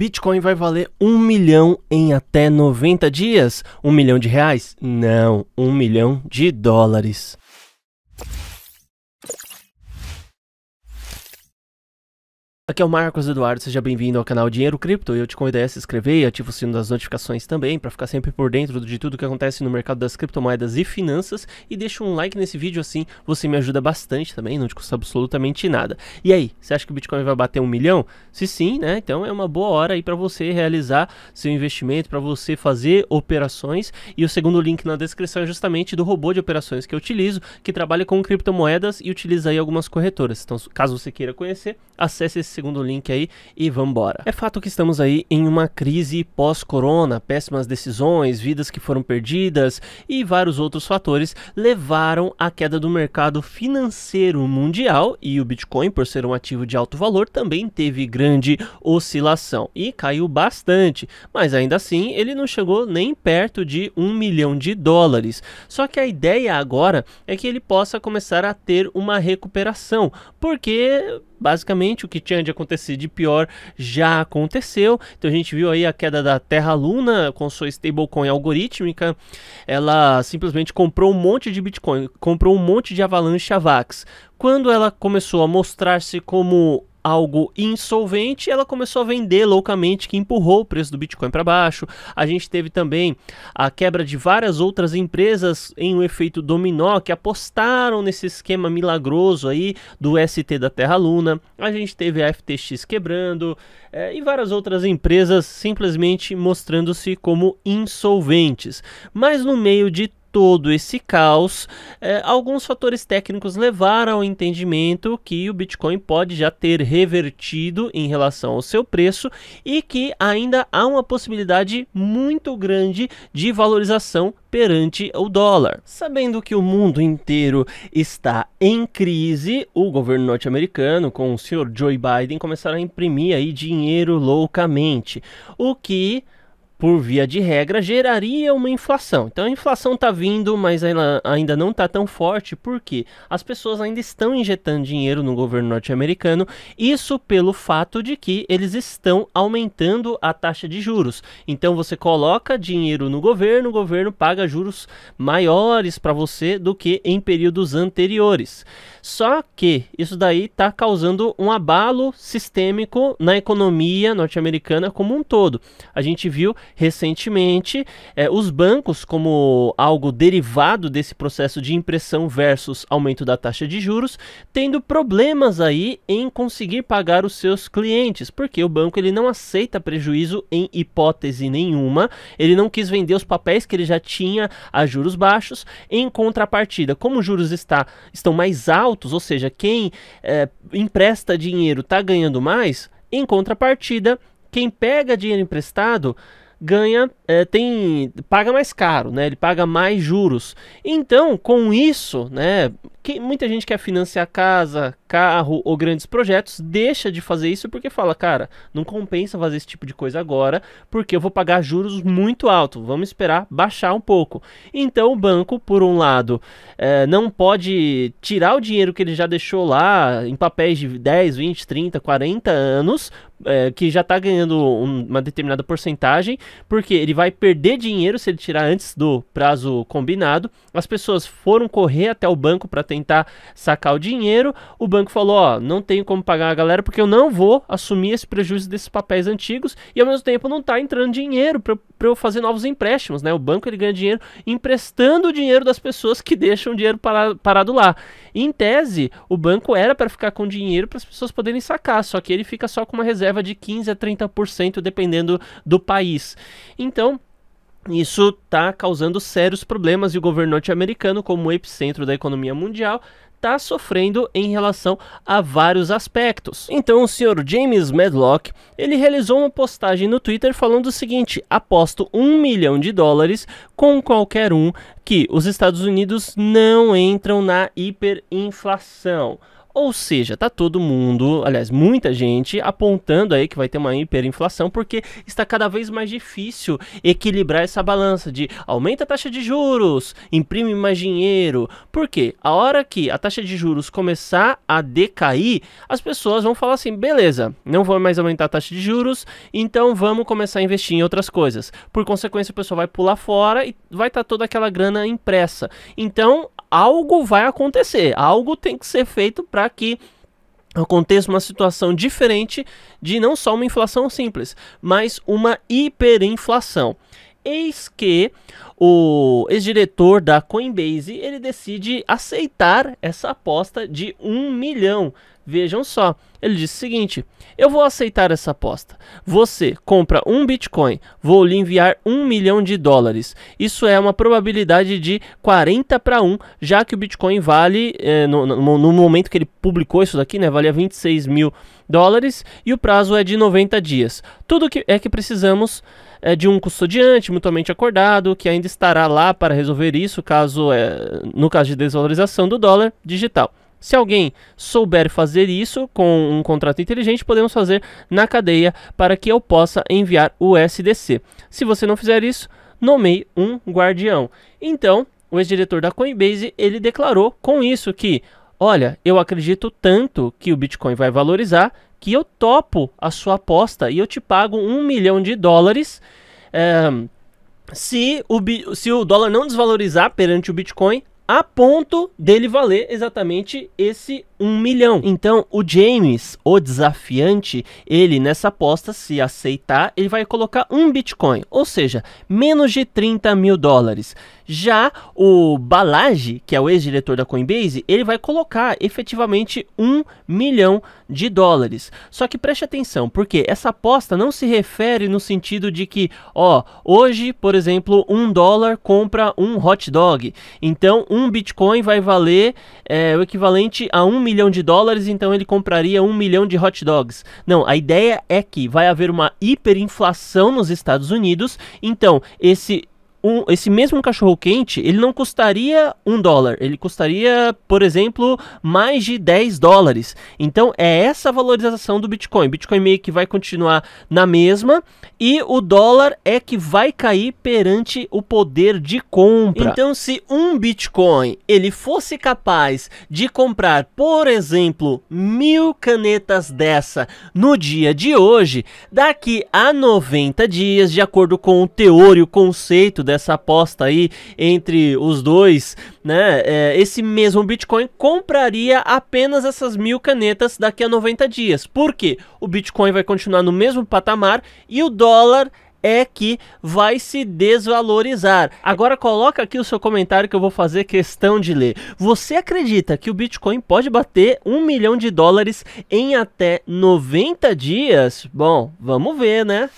Bitcoin vai valer um milhão em até 90 dias. Um milhão de reais? Não, um milhão de dólares. Aqui é o Marcos Eduardo, seja bem-vindo ao canal Dinheiro Cripto. Eu te convido a se inscrever e ativar o sino das notificações também para ficar sempre por dentro de tudo que acontece no mercado das criptomoedas e finanças e deixa um like nesse vídeo assim, você me ajuda bastante também, não te custa absolutamente nada. E aí, você acha que o Bitcoin vai bater um milhão? Se sim, né? Então é uma boa hora aí para você realizar seu investimento, para você fazer operações. E o segundo link na descrição é justamente do robô de operações que eu utilizo, que trabalha com criptomoedas e utiliza aí algumas corretoras. Então, caso você queira conhecer, acesse esse segundo link aí e vambora. É fato que estamos aí em uma crise pós-corona, péssimas decisões, vidas que foram perdidas e vários outros fatores levaram à queda do mercado financeiro mundial e o Bitcoin, por ser um ativo de alto valor, também teve grande oscilação e caiu bastante, mas ainda assim ele não chegou nem perto de um milhão de dólares. Só que a ideia agora é que ele possa começar a ter uma recuperação, porque basicamente o que tinha de acontecer de pior já aconteceu. Então a gente viu aí a queda da Terra Luna com sua stablecoin algorítmica. Ela simplesmente comprou um monte de Bitcoin, comprou um monte de Avalanche Avax. Quando ela começou a mostrar-se como algo insolvente, ela começou a vender loucamente, que empurrou o preço do Bitcoin para baixo. A gente teve também a quebra de várias outras empresas em um efeito dominó que apostaram nesse esquema milagroso aí do ST da Terra Luna. A gente teve a FTX quebrando é, e várias outras empresas simplesmente mostrando-se como insolventes. Mas no meio de todo esse caos, é, alguns fatores técnicos levaram ao entendimento que o Bitcoin pode já ter revertido em relação ao seu preço e que ainda há uma possibilidade muito grande de valorização perante o dólar. Sabendo que o mundo inteiro está em crise, o governo norte-americano com o senhor Joe Biden começaram a imprimir aí dinheiro loucamente, o que por via de regra, geraria uma inflação. Então a inflação está vindo, mas ela ainda não está tão forte, porque as pessoas ainda estão injetando dinheiro no governo norte-americano, isso pelo fato de que eles estão aumentando a taxa de juros. Então você coloca dinheiro no governo, o governo paga juros maiores para você do que em períodos anteriores. Só que isso daí está causando um abalo sistêmico na economia norte-americana como um todo. A gente viu recentemente, é, os bancos, como algo derivado desse processo de impressão versus aumento da taxa de juros, tendo problemas aí em conseguir pagar os seus clientes, porque o banco ele não aceita prejuízo em hipótese nenhuma, ele não quis vender os papéis que ele já tinha a juros baixos, em contrapartida, como os juros está, estão mais altos, ou seja, quem é, empresta dinheiro está ganhando mais, em contrapartida, quem pega dinheiro emprestado ganha é, tem paga mais caro, né? Ele paga mais juros. Então, com isso, né? Que muita gente quer financiar casa, carro ou grandes projetos deixa de fazer isso porque fala, cara, não compensa fazer esse tipo de coisa agora, porque eu vou pagar juros muito alto. Vamos esperar baixar um pouco. Então, o banco, por um lado, é, não pode tirar o dinheiro que ele já deixou lá em papéis de 10, 20, 30, 40 anos, é, que já está ganhando um, uma determinada porcentagem, porque ele vai perder dinheiro se ele tirar antes do prazo combinado. As pessoas foram correr até o banco para tentar sacar o dinheiro. O banco falou: Ó, não tenho como pagar a galera porque eu não vou assumir esse prejuízo desses papéis antigos e ao mesmo tempo não está entrando dinheiro para eu fazer novos empréstimos, né? O banco ele ganha dinheiro emprestando o dinheiro das pessoas que deixam o dinheiro parado, parado lá. Em tese, o banco era para ficar com dinheiro para as pessoas poderem sacar, só que ele fica só com uma reserva de 15 a 30% dependendo do país. Então, isso está causando sérios problemas e o governo norte-americano, como epicentro da economia mundial, está sofrendo em relação a vários aspectos. Então o senhor James Medlock, ele realizou uma postagem no Twitter falando o seguinte, aposto um milhão de dólares com qualquer um que os Estados Unidos não entram na hiperinflação. Ou seja, tá todo mundo, aliás, muita gente apontando aí que vai ter uma hiperinflação porque está cada vez mais difícil equilibrar essa balança de aumenta a taxa de juros, imprime mais dinheiro. Porque a hora que a taxa de juros começar a decair, as pessoas vão falar assim: beleza, não vou mais aumentar a taxa de juros, então vamos começar a investir em outras coisas. Por consequência, a pessoa vai pular fora e vai estar tá toda aquela grana impressa. Então, algo vai acontecer, algo tem que ser feito para que aconteça uma situação diferente de não só uma inflação simples, mas uma hiperinflação. Eis que o ex-diretor da Coinbase ele decide aceitar essa aposta de um milhão Vejam só, ele disse o seguinte: eu vou aceitar essa aposta. Você compra um Bitcoin, vou lhe enviar um milhão de dólares. Isso é uma probabilidade de 40 para 1, já que o Bitcoin vale, eh, no, no, no, momento que ele publicou isso daqui, né, valia 26 mil dólares e o prazo é de 90 dias. Tudo que é que precisamos é de um custodiante mutuamente acordado que ainda estará lá para resolver isso caso é, no caso de desvalorização do dólar digital. Se alguém souber fazer isso com um contrato inteligente, podemos fazer na cadeia para que eu possa enviar o SDC. Se você não fizer isso, nomeie um guardião. Então, o ex-diretor da Coinbase, ele declarou com isso que, olha, eu acredito tanto que o Bitcoin vai valorizar que eu topo a sua aposta e eu te pago um milhão de dólares. É, se o, se o dólar não desvalorizar perante o Bitcoin a ponto dele valer exatamente esse um milhão. Então, o James, o desafiante, ele nessa aposta, se aceitar, ele vai colocar um Bitcoin, ou seja, menos de 30 mil dólares. Já o Balaji, que é o ex-diretor da Coinbase, ele vai colocar efetivamente um milhão de dólares. Só que preste atenção, porque essa aposta não se refere no sentido de que, ó, hoje, por exemplo, um dólar compra um hot dog. Então, um Bitcoin vai valer é, o equivalente a um milhão milhão de dólares, então ele compraria um milhão de hot dogs. Não, a ideia é que vai haver uma hiperinflação nos Estados Unidos, então esse um, esse mesmo cachorro quente, ele não custaria um dólar, ele custaria, por exemplo, mais de 10 dólares. Então é essa valorização do Bitcoin. Bitcoin meio que vai continuar na mesma e o dólar é que vai cair perante o poder de compra. Então se um Bitcoin ele fosse capaz de comprar, por exemplo, mil canetas dessa no dia de hoje, daqui a 90 dias, de acordo com o teor e o conceito dessa aposta aí entre os dois, né? É, esse mesmo Bitcoin compraria apenas essas mil canetas daqui a 90 dias. Por quê? O Bitcoin vai continuar no mesmo patamar e o dólar é que vai se desvalorizar. Agora coloca aqui o seu comentário que eu vou fazer questão de ler. Você acredita que o Bitcoin pode bater um milhão de dólares em até 90 dias? Bom, vamos ver, né?